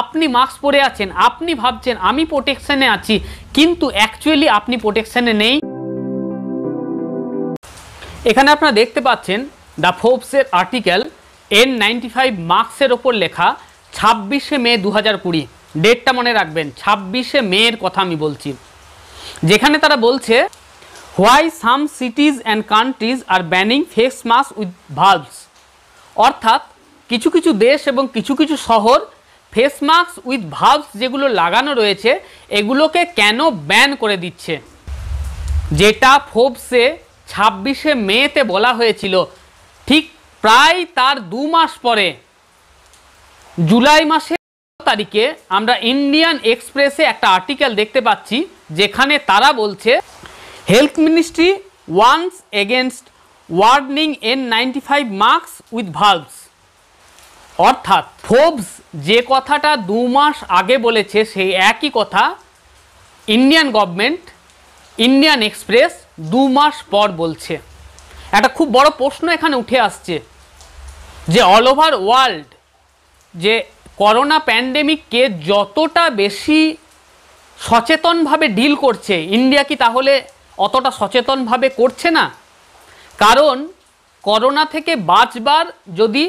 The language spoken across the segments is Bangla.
আপনি মাস্ক পরে আছেন আপনি ভাবছেন আমি প্রোটেকশনে আছি কিন্তু অ্যাকচুয়ালি আপনি প্রোটেকশনে নেই এখানে আপনারা দেখতে পাচ্ছেন দ্য ফোপসের আর্টিকেল এন নাইনটি ফাইভ মাস্কের ওপর লেখা ছাব্বিশে মে দু হাজার কুড়ি ডেটটা মনে রাখবেন ছাব্বিশে মেয়ের কথা আমি বলছি যেখানে তারা বলছে why some cities and countries are banning face mask with valves অর্থাৎ কিছু কিছু দেশ এবং কিছু কিছু শহর ফেস মাস্ক উইথ ভাবস যেগুলো লাগানো রয়েছে এগুলোকে কেন ব্যান করে দিচ্ছে যেটা ফোবসে ছাব্বিশে মেতে বলা হয়েছিল ঠিক প্রায় তার দু মাস পরে জুলাই মাসে তারিখে আমরা ইন্ডিয়ান এক্সপ্রেসে একটা আর্টিকেল দেখতে পাচ্ছি যেখানে তারা বলছে health ministry warns against warning N ninety five mask with valves অর্থাৎ ফোবস যে কথাটা দু মাস আগে বলেছে সেই একই কথা ইন্ডিয়ান গভর্নমেন্ট ইন্ডিয়ান এক্সপ্রেস দু মাস পর বলছে একটা খুব বড় প্রশ্ন এখানে উঠে আসছে যে অল ওভার ওয়ার্ল্ড যে করোনা প্যান্ডেমিককে যতটা বেশি সচেতনভাবে ডিল করছে ইন্ডিয়া কি তাহলে অতটা সচেতনভাবে করছে না কারণ করোনা থেকে বাঁচবার যদি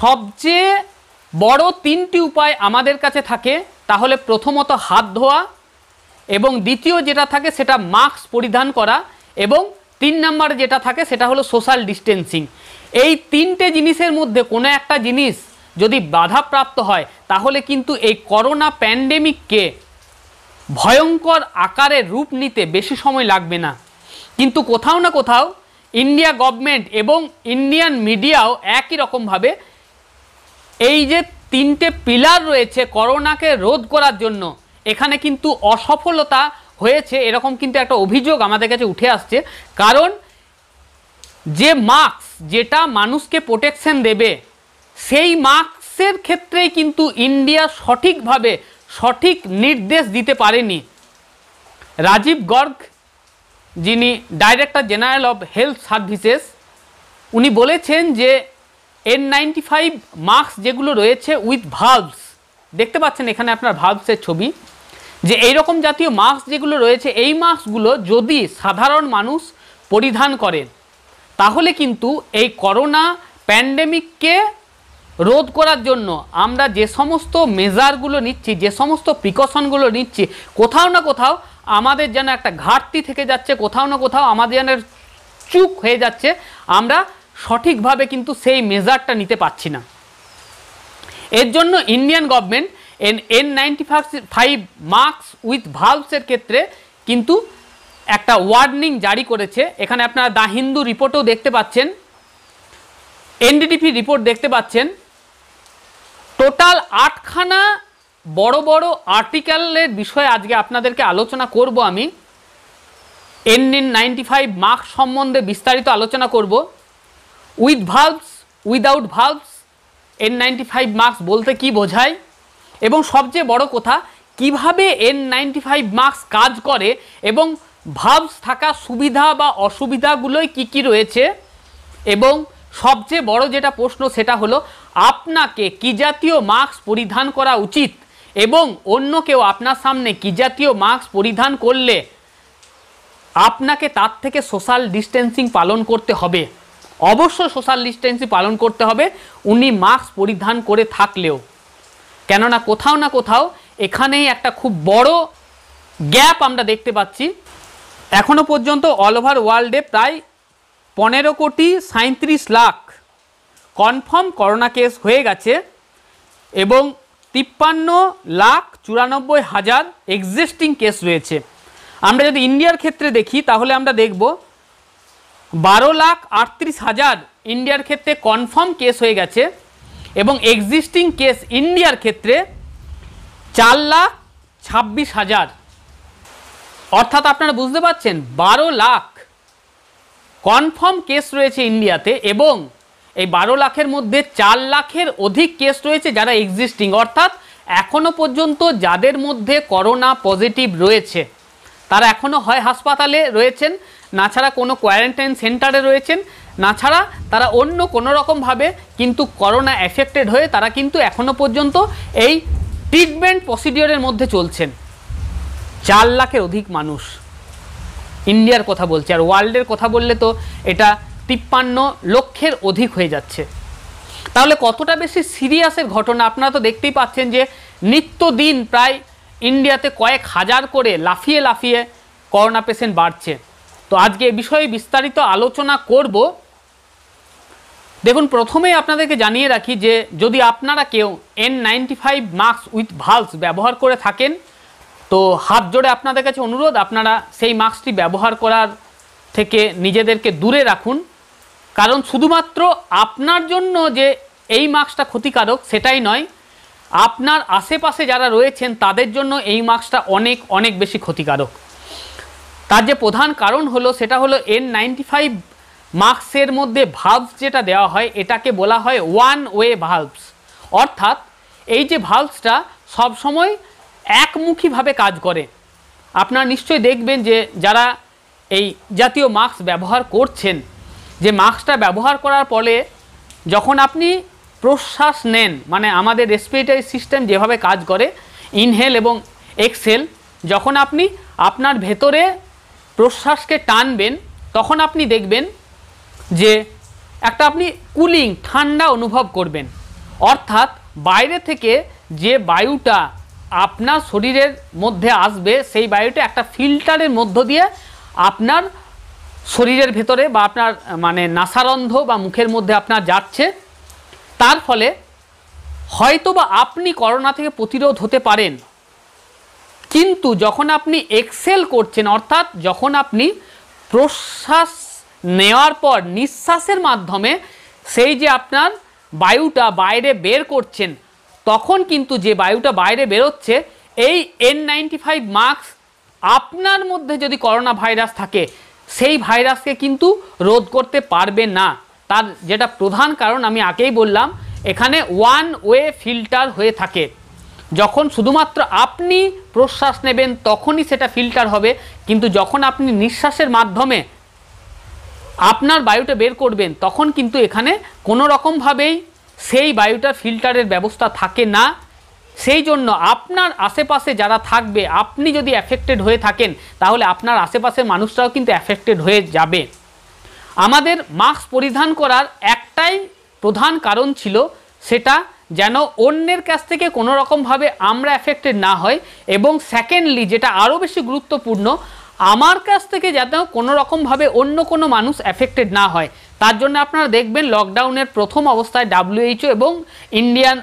সবচেয়ে বড় তিনটি উপায় আমাদের কাছে থাকে তাহলে প্রথমত হাত ধোয়া এবং দ্বিতীয় যেটা থাকে সেটা মাস্ক পরিধান করা এবং তিন নাম্বার যেটা থাকে সেটা হলো সোশ্যাল ডিস্টেন্সিং এই তিনটে জিনিসের মধ্যে কোনো একটা জিনিস যদি বাধাপ্রাপ্ত হয় তাহলে কিন্তু এই করোনা প্যান্ডেমিককে ভয়ঙ্কর আকারে রূপ নিতে বেশি সময় লাগবে না কিন্তু কোথাও না কোথাও ইন্ডিয়া গভর্নমেন্ট এবং ইন্ডিয়ান মিডিয়াও একই রকমভাবে এই যে তিনটে পিলার রয়েছে করোনাকে রোধ করার জন্য এখানে কিন্তু অসফলতা হয়েছে এরকম কিন্তু একটা অভিযোগ আমাদের কাছে উঠে আসছে কারণ যে মাস্ক যেটা মানুষকে প্রোটেকশন দেবে সেই মাস্কের ক্ষেত্রেই কিন্তু ইন্ডিয়া সঠিকভাবে সঠিক নির্দেশ দিতে পারেনি রাজীব গর্গ যিনি director general of health services উনি বলেছেন যে এন নাইনটি ফাইভ মাস্ক যেগুলো রয়েছে উইথ ভালভস দেখতে পাচ্ছেন এখানে আপনার ভালভসের ছবি যে এইরকম জাতীয় মাস্ক যেগুলো রয়েছে এই মাস্কগুলো যদি সাধারণ মানুষ পরিধান করেন তাহলে কিন্তু এই করোনা প্যান্ডেমিককে রোধ করার জন্য আমরা যে সমস্ত মেজারগুলো নিচ্ছি যে সমস্ত প্রিকশনগুলো নিচ্ছি কোথাও না কোথাও আমাদের যেন একটা ঘাটতি থেকে যাচ্ছে কোথাও না কোথাও আমাদের যেন চুপ হয়ে যাচ্ছে আমরা সঠিকভাবে কিন্তু সেই মেজারটা নিতে পারছি না এর জন্য Indian government N N ninety five masks with ভালভসের ক্ষেত্রে কিন্তু একটা ওয়ার্নিং জারি করেছে এখানে আপনারা দা হিন্দু রিপোর্টও দেখতে পাচ্ছেন এনডিডিপি রিপোর্ট দেখতে পাচ্ছেন টোটাল আটখানা বড় বড় আর্টিকেলের বিষয়ে আজকে আপনাদেরকে আলোচনা করব আমি N N ninety five masks সম্বন্ধে বিস্তারিত আলোচনা করবো with valves without valves N ninety five masks বলতে কি বোঝায় এবং সবচেয়ে বড় কথা কিভাবে এন নাইনটি ফাইভ মার্কস কাজ করে এবং ভাবস থাকা সুবিধা বা অসুবিধাগুলোই কি কি রয়েছে এবং সবচেয়ে বড় যেটা প্রশ্ন সেটা হলো আপনাকে কি জাতীয় মাস্ক পরিধান করা উচিত এবং অন্য কেউ আপনার সামনে কি জাতীয় মাস্ক পরিধান করলে আপনাকে তার থেকে সোশ্যাল ডিস্টেন্সিং পালন করতে হবে অবশ্য সোশ্যাল ডিস্টেন্সি পালন করতে হবে উনি মাস্ক পরিধান করে থাকলেও কেননা কোথাও না কোথাও এখানেই একটা খুব বড় গ্যাপ আমরা দেখতে পাচ্ছি এখনও পর্যন্ত অল ওভার ওয়ার্ল্ডে প্রায় পনেরো কোটি সাঁত্রিশ লাখ কনফার্ম করোনা কেস হয়ে গেছে এবং তিপ্পান্ন লাখ চুরানব্বই হাজার এক্সিস্টিং কেস রয়েছে আমরা যদি ইন্ডিয়ার ক্ষেত্রে দেখি তাহলে আমরা দেখব বারো লাখ আটত্রিশ হাজার ইন্ডিয়ার ক্ষেত্রে কনফার্ম কেস হয়ে গেছে এবং এক্সিস্টিং কেস ইন্ডিয়ার ক্ষেত্রে চার লাখ ছাব্বিশ হাজার অর্থাৎ আপনারা বুঝতে পারছেন বারো লাখ কনফার্ম কেস রয়েছে ইন্ডিয়াতে এবং এই বারো লাখের মধ্যে চার লাখের অধিক কেস রয়েছে যারা এক্সিস্টিং অর্থাৎ এখনও পর্যন্ত যাদের মধ্যে করোনা পজিটিভ রয়েছে তারা এখনও হয় হাসপাতালে রয়েছেন না ছাড়া কোনো কোয়ারেন্টাইন সেন্টারে রয়েছেন না ছাড়া তারা অন্য কোনো রকমভাবে কিন্তু করোনা এফেক্টেড হয়ে তারা কিন্তু এখনও পর্যন্ত এই ট্রিটমেন্ট প্রসিডিওরের মধ্যে চলছেন চার লাখের অধিক মানুষ ইন্ডিয়ার কথা বলছে আর ওয়ার্ল্ডের কথা বললে তো এটা তিপ্পান্ন লক্ষের অধিক হয়ে যাচ্ছে তাহলে কতটা বেশি সিরিয়াসের ঘটনা আপনারা তো দেখতেই পাচ্ছেন যে নিত্যদিন প্রায় ইন্ডিয়াতে কয়েক হাজার করে লাফিয়ে লাফিয়ে করোনা পেশেন্ট বাড়ছে তো আজকে এ বিষয়ে বিস্তারিত আলোচনা করব দেখুন প্রথমেই আপনাদেরকে জানিয়ে রাখি যে যদি আপনারা কেউ N ninety five mask with valves ব্যবহার করে থাকেন তো হাত জোড়ে আপনাদের কাছে অনুরোধ আপনারা সেই মাস্কটি ব্যবহার করার থেকে নিজেদেরকে দূরে রাখুন কারণ শুধুমাত্র আপনার জন্য যে এই মাস্কটা ক্ষতিকারক সেটাই নয় আপনার আশেপাশে যারা রয়েছেন তাদের জন্য এই মাস্কটা অনেক অনেক বেশি ক্ষতিকারক তার যে প্রধান কারণ হলো সেটা হলো এন নাইনটি ফাইভ মার্কসের মধ্যে ভালভস যেটা দেওয়া হয় এটাকে বলা হয় ওয়ান ওয়ে ভালভস অর্থাৎ এই যে ভালভসটা সবসময় একমুখীভাবে কাজ করে আপনারা নিশ্চয়ই দেখবেন যে যারা এই জাতীয় মাস্ক ব্যবহার করছেন যে মাস্কটা ব্যবহার করার ফলে যখন আপনি প্রশ্বাস নেন মানে আমাদের রেসপিরেটারি সিস্টেম যেভাবে কাজ করে ইনহেল এবং এক্সেল যখন আপনি আপনার ভেতরে প্রশ্বাসকে টানবেন তখন আপনি দেখবেন যে একটা আপনি কুলিং ঠান্ডা অনুভব করবেন অর্থাৎ বাইরে থেকে যে বায়ুটা আপনার শরীরের মধ্যে আসবে সেই বায়ুটা একটা ফিল্টারের মধ্য দিয়ে আপনার শরীরের ভেতরে বা আপনার মানে নাসারন্ধ বা মুখের মধ্যে আপনার যাচ্ছে তার ফলে হয়তো বা আপনি করোনা থেকে প্রতিরোধ হতে পারেন কিন্তু যখন আপনি এক্সেল করছেন অর্থাৎ যখন আপনি প্রশ্বাস নেওয়ার পর নিঃশ্বাসের মাধ্যমে সেই যে আপনার বায়ুটা বাইরে বের করছেন তখন কিন্তু যে বায়ুটা বাইরে বেরোচ্ছে এই এন নাইনটি ফাইভ মাস্ক আপনার মধ্যে যদি করোনা ভাইরাস থাকে সেই ভাইরাসকে কিন্তু রোধ করতে পারবে না তার যেটা প্রধান কারণ আমি আগেই বললাম এখানে ওয়ান ওয়ে ফিল্টার হয়ে থাকে যখন শুধুমাত্র আপনি প্রশ্বাস নেবেন তখনই সেটা ফিল্টার হবে কিন্তু যখন আপনি নিঃশ্বাসের মাধ্যমে আপনার বায়ুটা বের করবেন তখন কিন্তু এখানে কোনো রকমভাবেই সেই বায়ুটা ফিল্টারের ব্যবস্থা থাকে না সেই জন্য আপনার আশেপাশে যারা থাকবে আপনি যদি অ্যাফেক্টেড হয়ে থাকেন তাহলে আপনার আশেপাশের মানুষরাও কিন্তু অ্যাফেক্টেড হয়ে যাবে আমাদের মাস্ক পরিধান করার একটাই প্রধান কারণ ছিল সেটা যেন অন্যের কাছ থেকে কোনো রকমভাবে আমরা এফেক্টেড না হয় এবং সেকেন্ডলি যেটা আরও বেশি গুরুত্বপূর্ণ আমার কাছ থেকে যাতে কোনো রকমভাবে অন্য কোনো মানুষ অ্যাফেক্টেড না হয় তার জন্য আপনারা দেখবেন লকডাউনের প্রথম অবস্থায় ডাব্লিউএইচও এবং ইন্ডিয়ান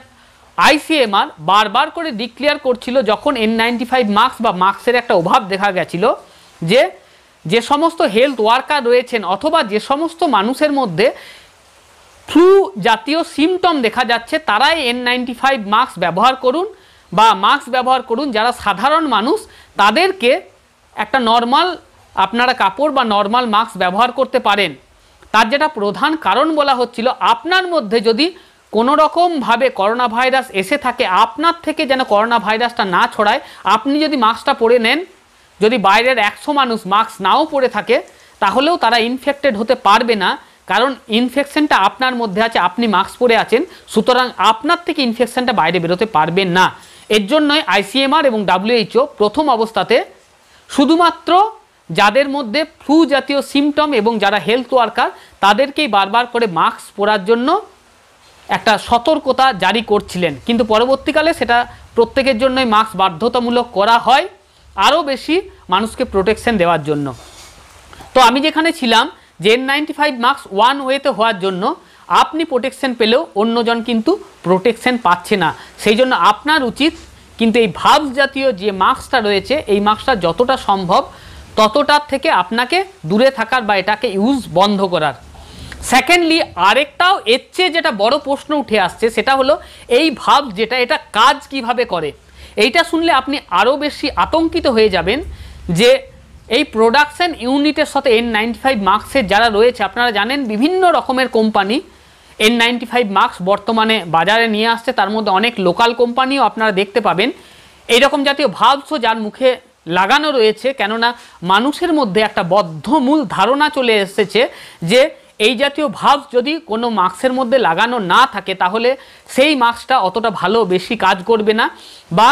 আইসিএমআর বারবার করে ডিক্লেয়ার করছিল যখন এন নাইনটি ফাইভ মাস্ক বা মাস্কের একটা অভাব দেখা গেছিল যে যে সমস্ত হেলথ ওয়ার্কার রয়েছেন অথবা যে সমস্ত মানুষের মধ্যে ফ্লু জাতীয় সিমটম দেখা যাচ্ছে তারাই এন নাইনটি ফাইভ মাস্ক ব্যবহার করুন বা মাস্ক ব্যবহার করুন যারা সাধারণ মানুষ তাদেরকে একটা নর্মাল আপনারা কাপড় বা নর্মাল মাস্ক ব্যবহার করতে পারেন তার যেটা প্রধান কারণ বলা হচ্ছিল আপনার মধ্যে যদি কোনো রকমভাবে করোনা ভাইরাস এসে থাকে আপনার থেকে যেন করোনা ভাইরাসটা না ছড়ায় আপনি যদি মাস্কটা পরে নেন যদি বাইরের একশো মানুষ মাস্ক নাও পরে থাকে তাহলেও তারা ইনফেক্টেড হতে পারবে না কারণ ইনফেকশনটা আপনার মধ্যে আছে আপনি মাস্ক পরে আছেন সুতরাং আপনার থেকে ইনফেকশনটা বাইরে বেরোতে পারবেন না এর জন্যই আইসিএমআর এবং ডাব্লিউএইচও প্রথম অবস্থাতে শুধুমাত্র যাদের মধ্যে ফ্লু জাতীয় সিমটম এবং যারা হেলথ ওয়ার্কার তাদেরকেই বারবার করে মাস্ক পরার জন্য একটা সতর্কতা জারি করছিলেন কিন্তু পরবর্তীকালে সেটা প্রত্যেকের জন্যই মাস্ক বাধ্যতামূলক করা হয় আরও বেশি মানুষকে প্রোটেকশন দেওয়ার জন্য তো আমি যেখানে ছিলাম N ninety five masks one ওয়েতে হওয়ার জন্য আপনি প্রোটেকশন পেলেও অন্যজন কিন্তু প্রোটেকশন পাচ্ছে না সেই জন্য আপনার উচিত কিন্তু এই ভাব জাতীয় যে মার্কসটা রয়েছে এই মার্কসটা যতটা সম্ভব ততটার থেকে আপনাকে দূরে থাকার বা এটাকে ইউজ বন্ধ করার সেকেন্ডলি আরেকটাও এর চেয়ে যেটা বড় প্রশ্ন উঠে আসছে সেটা হলো এই ভাব যেটা এটা কাজ কিভাবে করে এইটা শুনলে আপনি আরও বেশি আতঙ্কিত হয়ে যাবেন যে এই প্রোডাকশন ইউনিটের সাথে এন নাইনটি ফাইভ মার্কসের যারা রয়েছে আপনারা জানেন বিভিন্ন রকমের company N ninety five masks বর্তমানে বাজারে নিয়ে আসছে তার মধ্যে অনেক লোকাল কোম্পানিও আপনারা দেখতে পাবেন এইরকম জাতীয় ভাবসও যার মুখে লাগানো রয়েছে কেননা মানুষের মধ্যে একটা বদ্ধমূল ধারণা চলে এসেছে যে এই জাতীয় ভাব যদি কোনো মাস্কের মধ্যে লাগানো না থাকে তাহলে সেই মাস্কটা অতটা ভালো বেশি কাজ করবে না বা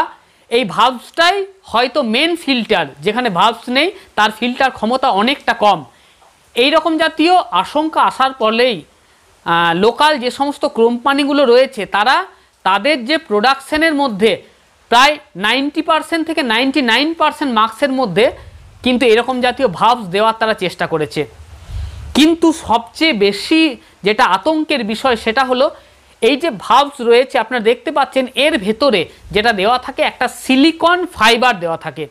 এই ভাবসটাই হয়তো মেন ফিল্টার যেখানে ভাবস নেই তার ফিল্টার ক্ষমতা অনেকটা কম এই রকম জাতীয় আশঙ্কা আসার ফলেই লোকাল যে সমস্ত কোম্পানিগুলো রয়েছে তারা তাদের যে প্রোডাকশনের মধ্যে প্রায় নাইনটি পার্সেন্ট থেকে নাইনটি নাইন পার্সেন্ট মার্কসের মধ্যে কিন্তু এরকম জাতীয় ভাবস দেওয়ার তারা চেষ্টা করেছে কিন্তু সবচেয়ে বেশি যেটা আতঙ্কের বিষয় সেটা হলো এই যে ভাবস রয়েছে আপনারা দেখতে পাচ্ছেন এর ভেতরে যেটা দেওয়া থাকে একটা সিলিকন ফাইবার দেওয়া থাকে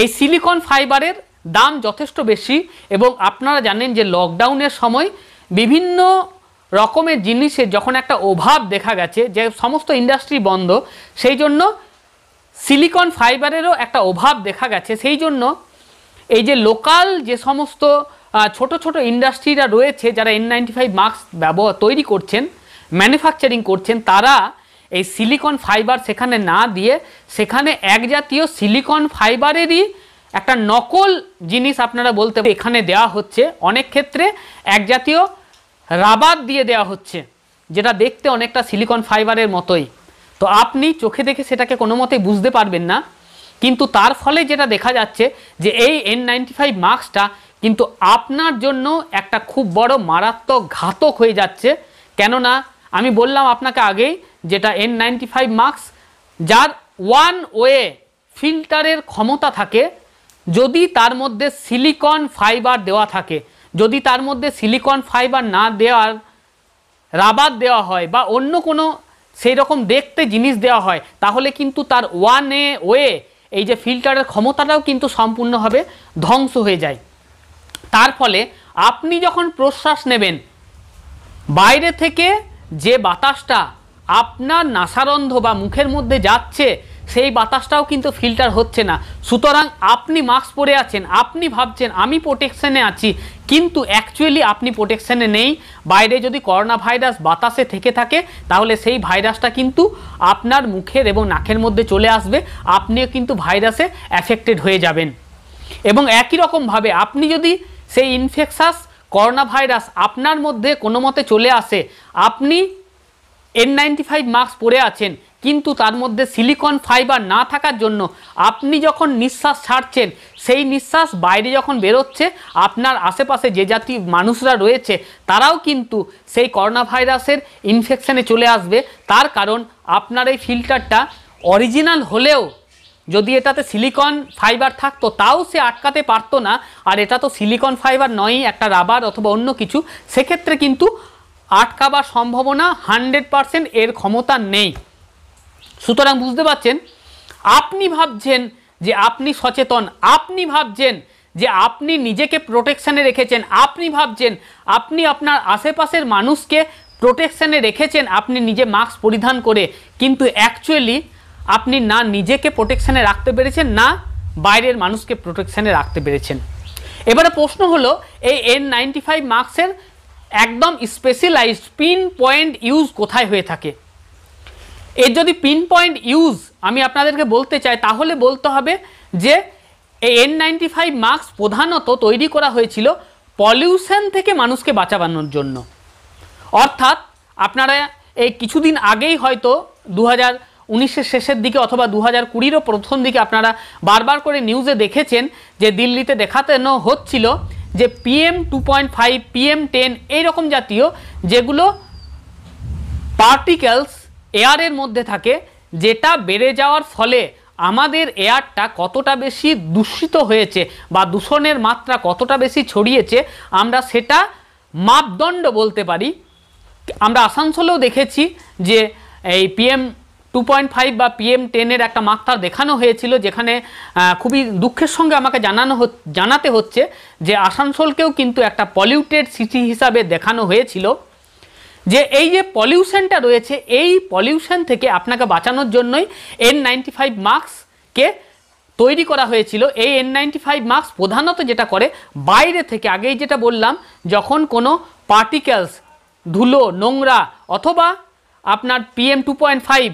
এই সিলিকন ফাইবারের দাম যথেষ্ট বেশি এবং আপনারা জানেন যে লকডাউনের সময় বিভিন্ন রকমের জিনিসের যখন একটা অভাব দেখা গেছে যে সমস্ত ইন্ডাস্ট্রি বন্ধ সেই জন্য সিলিকন ফাইবারেরও একটা অভাব দেখা গেছে সেই জন্য এই যে লোকাল যে সমস্ত ছোট ছোট ইন্ডাস্ট্রিরা রয়েছে যারা এন নাইনটি ফাইভ মাস্ক ব্যবহার তৈরি করছেন ম্যানুফ্যাকচারিং করছেন তারা এই সিলিকন ফাইবার সেখানে না দিয়ে সেখানে এক জাতীয় সিলিকন ফাইবারেরই একটা নকল জিনিস আপনারা বলতে এখানে দেয়া হচ্ছে অনেক ক্ষেত্রে এক জাতীয় রাবার দিয়ে দেয়া হচ্ছে যেটা দেখতে অনেকটা সিলিকন ফাইবারের মতোই তো আপনি চোখে দেখে সেটাকে কোনো মতেই বুঝতে পারবেন না কিন্তু তার ফলে যেটা দেখা যাচ্ছে যে এই এন নাইনটি ফাইভ মাস্কটা কিন্তু আপনার জন্য একটা খুব বড় মারাত্মক ঘাতক হয়ে যাচ্ছে কেননা আমি বললাম আপনাকে আগেই যেটা এন নাইনটি ফাইভ মার্কস যার ওয়ান ওয়ে ফিল্টারের ক্ষমতা থাকে যদি তার মধ্যে সিলিকন ফাইবার দেওয়া থাকে যদি তার মধ্যে সিলিকন ফাইবার না দেওয়ার রাবার দেওয়া হয় বা অন্য কোনো সেই রকম দেখতে জিনিস দেওয়া হয় তাহলে কিন্তু তার ওয়ান এ ওয়ে এই যে ফিল্টারের ক্ষমতাটাও কিন্তু সম্পূর্ণভাবে ধ্বংস হয়ে যায় তার ফলে আপনি যখন প্রশ্বাস নেবেন বাইরে থেকে যে বাতাসটা আপনার নাসারন্ধ বা মুখের মধ্যে যাচ্ছে সেই বাতাসটাও কিন্তু ফিল্টার হচ্ছে না সুতরাং আপনি মাস্ক পরে আছেন আপনি ভাবছেন আমি প্রোটেকশানে আছি কিন্তু অ্যাকচুয়ালি আপনি প্রোটেকশানে নেই বাইরে যদি করোনা ভাইরাস বাতাসে থেকে থাকে তাহলে সেই ভাইরাসটা কিন্তু আপনার মুখের এবং নাকের মধ্যে চলে আসবে আপনিও কিন্তু ভাইরাসে অ্যাফেক্টেড হয়ে যাবেন এবং একই রকমভাবে আপনি যদি সেই ইনফেকশাস করোনা ভাইরাস আপনার মধ্যে কোনো মতে চলে আসে আপনি এন নাইনটি ফাইভ মাস্ক পরে আছেন কিন্তু তার মধ্যে সিলিকন ফাইবার না থাকার জন্য আপনি যখন নিঃশ্বাস ছাড়ছেন সেই নিঃশ্বাস বাইরে যখন বেরোচ্ছে আপনার আশেপাশে যে জাতি মানুষরা রয়েছে তারাও কিন্তু সেই করোনা ভাইরাসের ইনফেকশানে চলে আসবে তার কারণ আপনার এই ফিল্টারটা অরিজিনাল হলেও যদি এটাতে সিলিকন ফাইবার থাকতো তাও সে আটকাতে পারতো না আর এটা তো সিলিকন ফাইবার নয় একটা রাবার অথবা অন্য কিছু সেক্ষেত্রে কিন্তু আটকাবার সম্ভাবনা হান্ড্রেড পারসেন্ট এর ক্ষমতা নেই সুতরাং বুঝতে পারছেন আপনি ভাবছেন যে আপনি সচেতন আপনি ভাবছেন যে আপনি নিজেকে প্রোটেকশানে রেখেছেন আপনি ভাবছেন আপনি আপনার আশেপাশের মানুষকে প্রোটেকশানে রেখেছেন আপনি নিজে মাস্ক পরিধান করে কিন্তু অ্যাকচুয়ালি আপনি না নিজেকে প্রোটেকশানে রাখতে পেরেছেন না বাইরের মানুষকে প্রোটেকশানে রাখতে পেরেছেন এবারে প্রশ্ন হলো এই এন নাইনটি ফাইভ মার্কসের একদম স্পেশালাইজড পিন পয়েন্ট ইউজ কোথায় হয়ে থাকে এর যদি পিন পয়েন্ট ইউজ আমি আপনাদেরকে বলতে চাই তাহলে বলতে হবে যে এই এন নাইনটি ফাইভ মাস্ক প্রধানত তৈরি করা হয়েছিল পলিউশন থেকে মানুষকে বাঁচাবানোর জন্য অর্থাৎ আপনারা এই কিছুদিন আগেই হয়তো দু উনিশের শেষের দিকে অথবা দু হাজার কুড়িরও প্রথম দিকে আপনারা বারবার করে নিউজে দেখেছেন যে দিল্লিতে দেখাতেনো হচ্ছিল যে PM two point five PM ten এইরকম জাতীয় যেগুলো পার্টিকেলস এয়ারের মধ্যে থাকে যেটা বেড়ে যাওয়ার ফলে আমাদের এয়ারটা কতটা বেশি দূষিত হয়েছে বা দূষণের মাত্রা কতটা বেশি ছড়িয়েছে আমরা সেটা মাপদণ্ড বলতে পারি আমরা আসানসোলেও দেখেছি যে এই পিএম টু পয়েন্ট ফাইভ বা পিএম টেনের একটা মাত্রা দেখানো হয়েছিল যেখানে খুবই দুঃখের সঙ্গে আমাকে জানানো জানাতে হচ্ছে যে আসানসোলকেও কিন্তু একটা পলিউটেড সিটি হিসাবে দেখানো হয়েছিল যে এই যে পলিউশনটা রয়েছে এই পলিউশন থেকে আপনাকে বাঁচানোর জন্যই এন নাইনটি ফাইভ মাস্ককে তৈরি করা হয়েছিল এই এন নাইনটি ফাইভ মাস্ক প্রধানত যেটা করে বাইরে থেকে আগেই যেটা বললাম যখন কোনো পার্টিকেলস ধুলো নোংরা অথবা আপনার PM two point five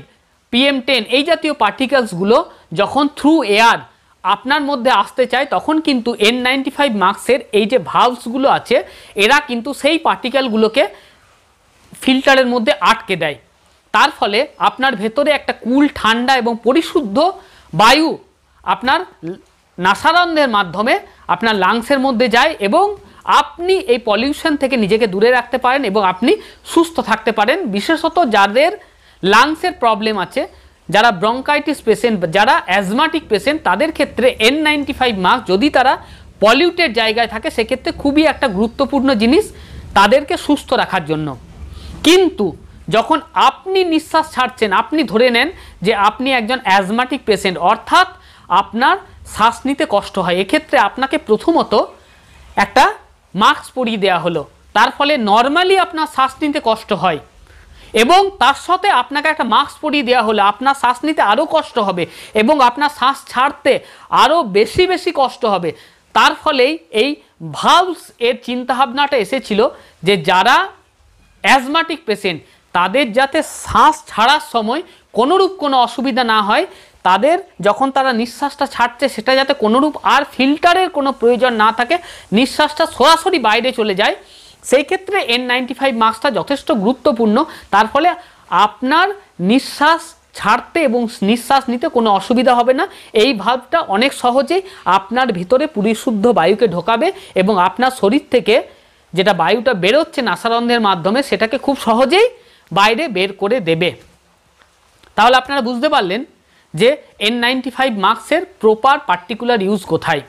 PM ten এই জাতীয় পার্টিকেলসগুলো যখন থ্রু এয়ার আপনার মধ্যে আসতে চায় তখন কিন্তু এন নাইনটি ফাইভ মার্কসের এই যে ভালভসগুলো আছে এরা কিন্তু সেই পার্টিকেলগুলোকে ফিল্টারের মধ্যে আটকে দেয় তার ফলে আপনার ভেতরে একটা কুল ঠান্ডা এবং পরিশুদ্ধ বায়ু আপনার নাসারন্ধের মাধ্যমে আপনার লাংসের মধ্যে যায় এবং আপনি এই পলিউশন থেকে নিজেকে দূরে রাখতে পারেন এবং আপনি সুস্থ থাকতে পারেন বিশেষত যাদের লাংসের প্রবলেম আছে যারা ব্রঙ্কাইটিস পেশেন্ট যারা অ্যাজমাটিক পেশেন্ট তাদের ক্ষেত্রে এন নাইনটি ফাইভ মাস্ক যদি তারা পলিউটেড জায়গায় থাকে সেক্ষেত্রে খুবই একটা গুরুত্বপূর্ণ জিনিস তাদেরকে সুস্থ রাখার জন্য কিন্তু যখন আপনি নিঃশ্বাস ছাড়ছেন আপনি ধরে নেন যে আপনি একজন অ্যাজমাটিক পেশেন্ট অর্থাৎ আপনার শ্বাস নিতে কষ্ট হয় এক্ষেত্রে আপনাকে প্রথমত একটা মাস্ক পরিয়ে দেওয়া হলো তার ফলে নর্মালি আপনার শ্বাস নিতে কষ্ট হয় এবং তার সাথে আপনাকে একটা মাস্ক পরিয়ে দেওয়া হলে আপনার শ্বাস নিতে আরও কষ্ট হবে এবং আপনার শ্বাস ছাড়তে আরও বেশি বেশি কষ্ট হবে তার ফলেই এই ভালস এর চিন্তাভাবনাটা এসেছিল যে যারা অ্যাজমাটিক পেশেন্ট তাদের যাতে শ্বাস ছাড়ার সময় কোনোরূপ কোনো অসুবিধা না হয় তাদের যখন তারা নিঃশ্বাসটা ছাড়ছে সেটা যাতে কোনোরূপ আর ফিল্টারের কোনো প্রয়োজন না থাকে নিঃশ্বাসটা সরাসরি বাইরে চলে যায় সেই ক্ষেত্রে এন নাইনটি ফাইভ মাস্কটা যথেষ্ট গুরুত্বপূর্ণ তার ফলে আপনার নিঃশ্বাস ছাড়তে এবং নিঃশ্বাস নিতে কোনো অসুবিধা হবে না এই ভাবটা অনেক সহজেই আপনার ভিতরে পরিশুদ্ধ বায়ুকে ঢোকাবে এবং আপনার শরীর থেকে যেটা বায়ুটা বেরোচ্ছে নাসারন্ধের মাধ্যমে সেটাকে খুব সহজেই বাইরে বের করে দেবে তাহলে আপনারা বুঝতে পারলেন যে এন নাইনটি ফাইভ মাস্কের প্রপার পার্টিকুলার ইউজ কোথায়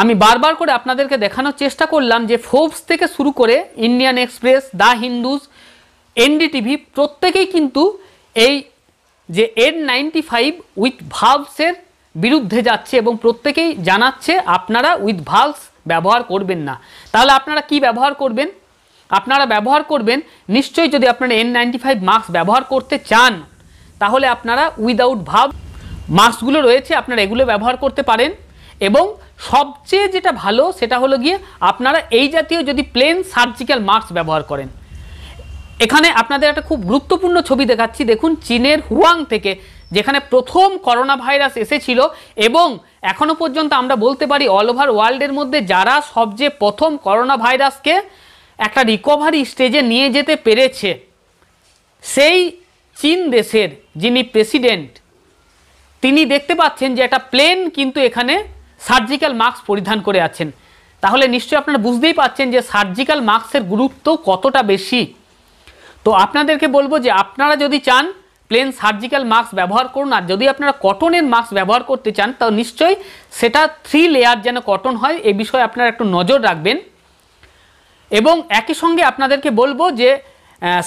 আমি বারবার করে আপনাদেরকে দেখানোর চেষ্টা করলাম যে ফোর্বস থেকে শুরু করে Indian Express the Hindu's NDTV প্রত্যেকেই কিন্তু এই যে এন নাইনটি ফাইভ উইথ ভালভসের বিরুদ্ধে যাচ্ছে এবং প্রত্যেকেই জানাচ্ছে আপনারা উইথ ভালস ব্যবহার করবেন না তাহলে আপনারা কি ব্যবহার করবেন আপনারা ব্যবহার করবেন নিশ্চয়ই যদি আপনারা এন নাইনটি ফাইভ মাস্ক ব্যবহার করতে চান তাহলে আপনারা উইদাউট ভাব মাস্কগুলো রয়েছে আপনারা এগুলো ব্যবহার করতে পারেন এবং সবচেয়ে যেটা ভালো সেটা হলো গিয়ে আপনারা এই জাতীয় যদি প্লেন সার্জিক্যাল মাস্ক ব্যবহার করেন এখানে আপনাদের একটা খুব গুরুত্বপূর্ণ ছবি দেখাচ্ছি দেখুন চীনের হুয়াং থেকে যেখানে প্রথম করোনা ভাইরাস এসেছিল এবং এখনও পর্যন্ত আমরা বলতে পারি অল ওভার ওয়ার্ল্ডের মধ্যে যারা সবচেয়ে প্রথম করোনা ভাইরাসকে একটা রিকভারি স্টেজে নিয়ে যেতে পেরেছে সেই চীন দেশের যিনি প্রেসিডেন্ট তিনি দেখতে পাচ্ছেন যে একটা প্লেন কিন্তু এখানে সার্জিক্যাল মাস্ক পরিধান করে আছেন তাহলে নিশ্চয়ই আপনারা বুঝতেই পাচ্ছেন যে সার্জিক্যাল মাস্কের গুরুত্ব কতটা বেশি তো আপনাদেরকে বলবো যে আপনারা যদি চান প্লেন সার্জিক্যাল মাস্ক ব্যবহার করুন আর যদি আপনারা কটনের মাস্ক ব্যবহার করতে চান তাও নিশ্চয়ই সেটা থ্রি লেয়ার যেন কটন হয় এ বিষয়ে আপনারা একটু নজর রাখবেন এবং একই সঙ্গে আপনাদেরকে বলবো যে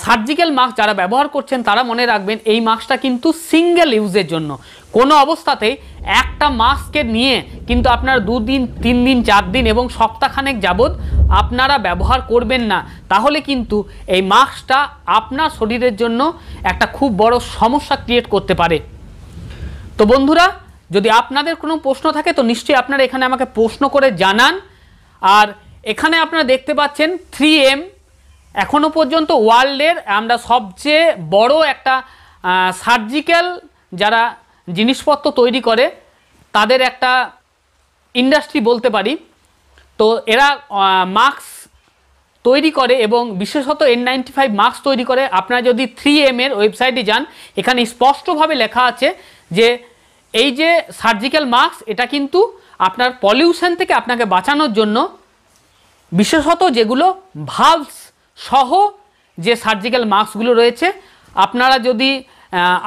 সার্জিক্যাল মাস্ক যারা ব্যবহার করছেন তারা মনে রাখবেন এই মাস্কটা কিন্তু সিঙ্গেল ইউজের জন্য কোনো অবস্থাতেই একটা মাস্কের নিয়ে কিন্তু আপনার দুদিন তিন দিন চার দিন এবং সপ্তাহখানেক যাবৎ আপনারা ব্যবহার করবেন না তাহলে কিন্তু এই মাস্কটা আপনার শরীরের জন্য একটা খুব বড় সমস্যা ক্রিয়েট করতে পারে তো বন্ধুরা যদি আপনাদের কোনো প্রশ্ন থাকে তো নিশ্চয়ই আপনারা এখানে আমাকে প্রশ্ন করে জানান আর এখানে আপনারা দেখতে পাচ্ছেন থ্রি এম এখনও পর্যন্ত ওয়ার্ল্ডের আমরা সবচেয়ে বড় একটা সার্জিক্যাল যারা জিনিসপত্র তৈরি করে তাদের একটা ইন্ডাস্ট্রি বলতে পারি তো এরা মাস্ক তৈরি করে এবং বিশেষত এন নাইনটি ফাইভ মাস্ক তৈরি করে আপনারা যদি থ্রি এম এর ওয়েবসাইটে যান এখানে স্পষ্টভাবে লেখা আছে যে এই যে সার্জিক্যাল মাস্ক এটা কিন্তু আপনার পলিউশন থেকে আপনাকে বাঁচানোর জন্য বিশেষত যেগুলো ভালভস সহ যে সার্জিক্যাল মাস্কগুলো রয়েছে আপনারা যদি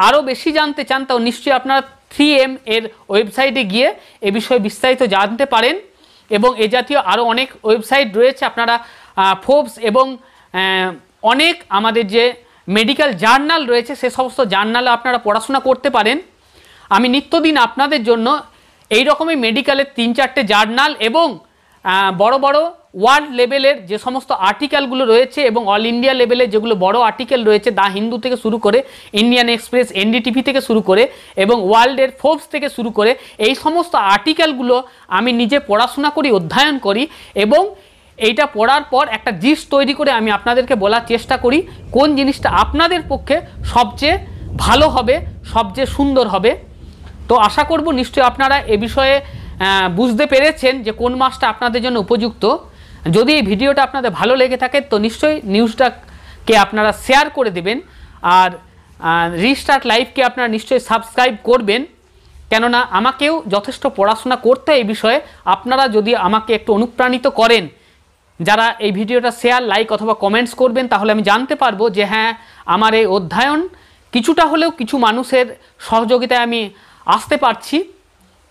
আরও বেশি জানতে চান তাও নিশ্চয়ই আপনারা থ্রি এম এর ওয়েবসাইটে গিয়ে এ বিষয়ে বিস্তারিত জানতে পারেন এবং এ জাতীয় আরও অনেক ওয়েবসাইট রয়েছে আপনারা ফোর্বস এবং অনেক আমাদের যে মেডিকেল জার্নাল রয়েছে সে সমস্ত জার্নালে আপনারা পড়াশোনা করতে পারেন আমি নিত্যদিন আপনাদের জন্য এই রকমই মেডিকেলের তিন চারটে জার্নাল এবং বড় বড় ওয়ার্ল্ড লেভেলের যে সমস্ত আর্টিকেলগুলো রয়েছে এবং অল ইন্ডিয়া লেভেলে যেগুলো বড় আর্টিকেল রয়েছে দা হিন্দু থেকে শুরু করে ইন্ডিয়ান এক্সপ্রেস এনডিটিভি থেকে শুরু করে এবং ওয়ার্ল্ডের ফোর্বস থেকে শুরু করে এই সমস্ত আর্টিকেলগুলো আমি নিজে পড়াশোনা করি অধ্যয়ন করি এবং এইটা পড়ার পর একটা জিস তৈরি করে আমি আপনাদেরকে বলার চেষ্টা করি কোন জিনিসটা আপনাদের পক্ষে সবচেয়ে ভালো হবে সবচেয়ে সুন্দর হবে তো আশা করব নিশ্চয়ই আপনারা এ বিষয়ে বুঝতে পেরেছেন যে কোন মাসটা আপনাদের জন্য উপযুক্ত যদি এই ভিডিওটা আপনাদের ভালো লেগে থাকে তো নিশ্চয়ই নিউজটাকে আপনারা শেয়ার করে দেবেন আর রিস্টার্ট লাইভকে আপনারা নিশ্চয়ই সাবস্ক্রাইব করবেন কেননা আমাকেও যথেষ্ট পড়াশোনা করতে এই বিষয়ে আপনারা যদি আমাকে একটু অনুপ্রাণিত করেন যারা এই ভিডিওটা শেয়ার লাইক অথবা কমেন্টস করবেন তাহলে আমি জানতে পারবো যে হ্যাঁ আমার এই অধ্যয়ন কিছুটা হলেও কিছু মানুষের সহযোগিতায় আমি আসতে পারছি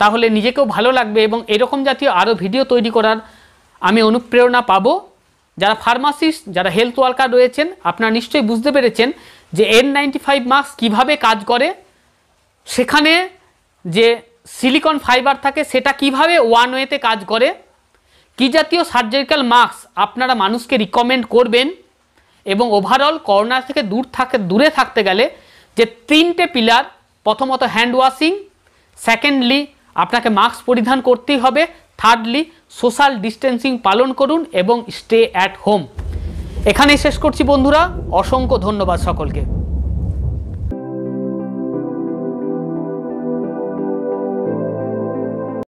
তাহলে নিজেকেও ভালো লাগবে এবং এরকম জাতীয় আরও ভিডিও তৈরি করার আমি অনুপ্রেরণা পাব যারা ফার্মাসিস্ট যারা হেলথ ওয়ার্কার রয়েছেন আপনারা নিশ্চয়ই বুঝতে পেরেছেন যে এন নাইনটি ফাইভ মাস্ক কীভাবে কাজ করে সেখানে যে সিলিকন ফাইবার থাকে সেটা কিভাবে ওয়ান ওয়েতে কাজ করে কি জাতীয় সার্জিক্যাল মাস্ক আপনারা মানুষকে রিকমেন্ড করবেন এবং ওভারঅল করোনা থেকে দূর থাকে দূরে থাকতে গেলে যে তিনটে পিলার প্রথমত হ্যান্ড ওয়াশিং সেকেন্ডলি আপনাকে মাস্ক পরিধান করতেই হবে থার্ডলি সোশ্যাল ডিস্টেন্সিং পালন করুন এবং স্টে অ্যাট হোম এখানেই শেষ করছি বন্ধুরা অসংখ্য ধন্যবাদ সকলকে